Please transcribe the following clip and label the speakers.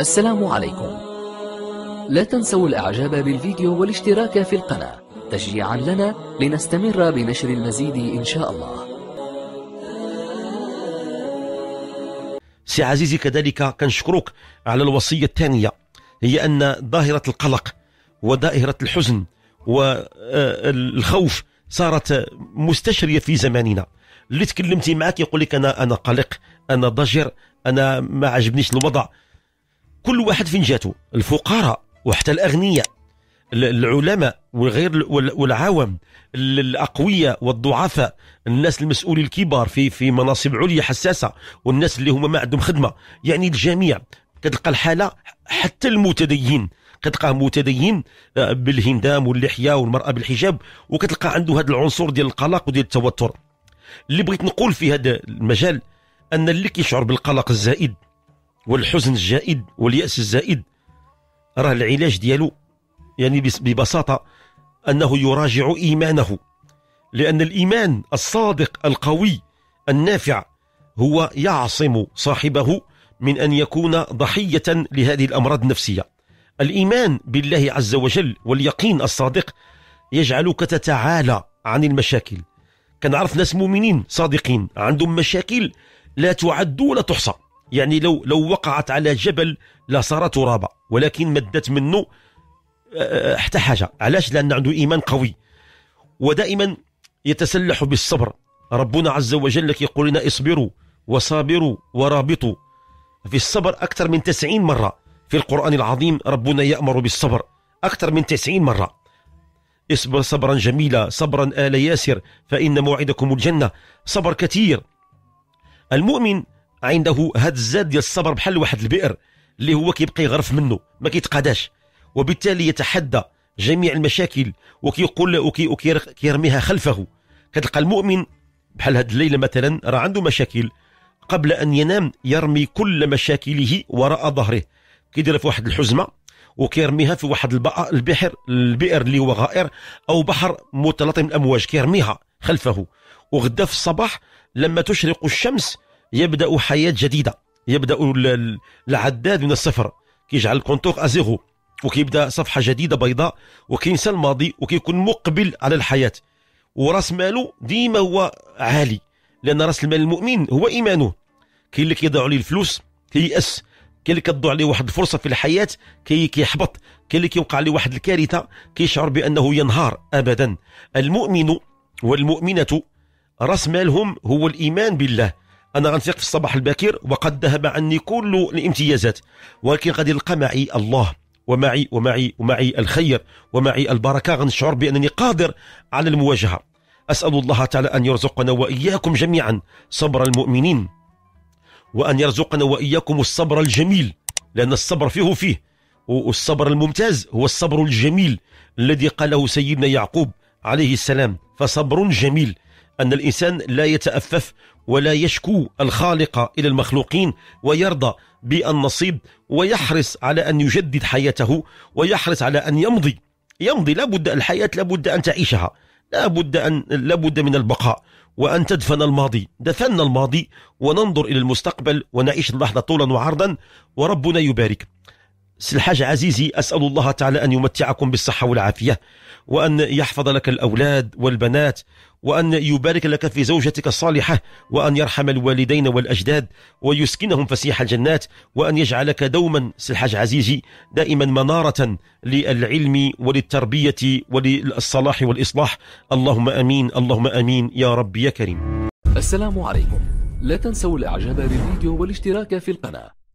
Speaker 1: السلام عليكم لا تنسوا الاعجاب بالفيديو والاشتراك في القناة تشجيعا لنا لنستمر بنشر المزيد ان شاء الله سي عزيزي كذلك كنشكروك على الوصية الثانية هي أن ظاهرة القلق ودائرة الحزن والخوف آه، صارت مستشرية في زماننا اللي تكلمتي معك يقول لك أنا أنا قلق أنا ضجر أنا ما عجبنيش الوضع كل واحد فين جاته الفقراء وحتى الأغنياء العلماء وغير والعوام الاقوياء والضعفاء الناس المسؤولين الكبار في في مناصب عليا حساسه والناس اللي هما ما عندهم خدمه يعني الجميع كتلقى الحاله حتى المتدين كتلقاه متدين آه، بالهندام واللحيه والمراه بالحجاب وكتلقى عنده هذا العنصر ديال القلق وديال التوتر اللي بغيت نقول في هذا المجال ان اللي كيشعر بالقلق الزائد والحزن الجائد واليأس الزائد راه العلاج ديالو يعني ببساطة أنه يراجع إيمانه لأن الإيمان الصادق القوي النافع هو يعصم صاحبه من أن يكون ضحية لهذه الأمراض النفسية الإيمان بالله عز وجل واليقين الصادق يجعلك تتعالى عن المشاكل كنعرف ناس مؤمنين صادقين عندهم مشاكل لا تعد ولا تحصى يعني لو لو وقعت على جبل لصار ترابا ولكن مدت منه آه، آه، حتى حاجه علاش لان عنده ايمان قوي ودائما يتسلح بالصبر ربنا عز وجل كيقول لنا اصبروا وصابروا ورابطوا في الصبر اكثر من 90 مره في القران العظيم ربنا يامر بالصبر اكثر من 90 مره اصبر صبرا جميلا صبرا ال ياسر فان موعدكم الجنه صبر كثير المؤمن عنده هاد الزاد ديال الصبر بحال واحد البئر اللي هو كيبقى يغرف منه ما كيتقاداش وبالتالي يتحدى جميع المشاكل وكيقول وكيرميها خلفه كتلقى المؤمن بحال هذه الليله مثلا راه عنده مشاكل قبل ان ينام يرمي كل مشاكله وراء ظهره كيديرها في واحد الحزمه وكيرميها في واحد البحر البئر اللي هو غائر او بحر متلاطم الامواج كيرميها خلفه وغدا في الصباح لما تشرق الشمس يبدا حياه جديده يبدا العداد من الصفر كيجعل الكونتور ازيرو وكيبدا صفحه جديده بيضاء وكينسى الماضي وكيكون مقبل على الحياه وراس ماله ديما هو عالي لان راس المال المؤمن هو ايمانه كاين اللي كيضيعوا عليه الفلوس كييأس كاين اللي كتضيع عليه واحد الفرصه في الحياه كي كيحبط كاين اللي كيوقع عليه واحد الكارثه كيشعر بانه ينهار ابدا المؤمن والمؤمنه راس مالهم هو الايمان بالله انا غنفيق في الصباح الباكر وقد ذهب عني كل الامتيازات ولكن غادي نلقى معي الله ومعي ومعي ومعي الخير ومعي البركه غنشعر بانني قادر على المواجهه اسال الله تعالى ان يرزقنا واياكم جميعا صبر المؤمنين وان يرزقنا واياكم الصبر الجميل لان الصبر فيه فيه والصبر الممتاز هو الصبر الجميل الذي قاله سيدنا يعقوب عليه السلام فصبر جميل أن الإنسان لا يتأفف ولا يشكو الخالق إلى المخلوقين ويرضى بالنصيب ويحرص على أن يجدد حياته ويحرص على أن يمضي يمضي لابد الحياة لابد أن تعيشها لابد أن لابد من البقاء وأن تدفن الماضي دفنا الماضي وننظر إلى المستقبل ونعيش اللحظة طولا وعرضا وربنا يبارك الحاج عزيزي أسأل الله تعالى أن يمتعكم بالصحة والعافية وأن يحفظ لك الأولاد والبنات وأن يبارك لك في زوجتك الصالحة وأن يرحم الوالدين والأجداد ويسكنهم فسيح الجنات وأن يجعلك دوما سلحج عزيزي دائما منارة للعلم وللتربية وللصلاح والإصلاح اللهم أمين اللهم أمين يا رب يا كريم السلام عليكم لا تنسوا الإعجاب بالفيديو والاشتراك في القناة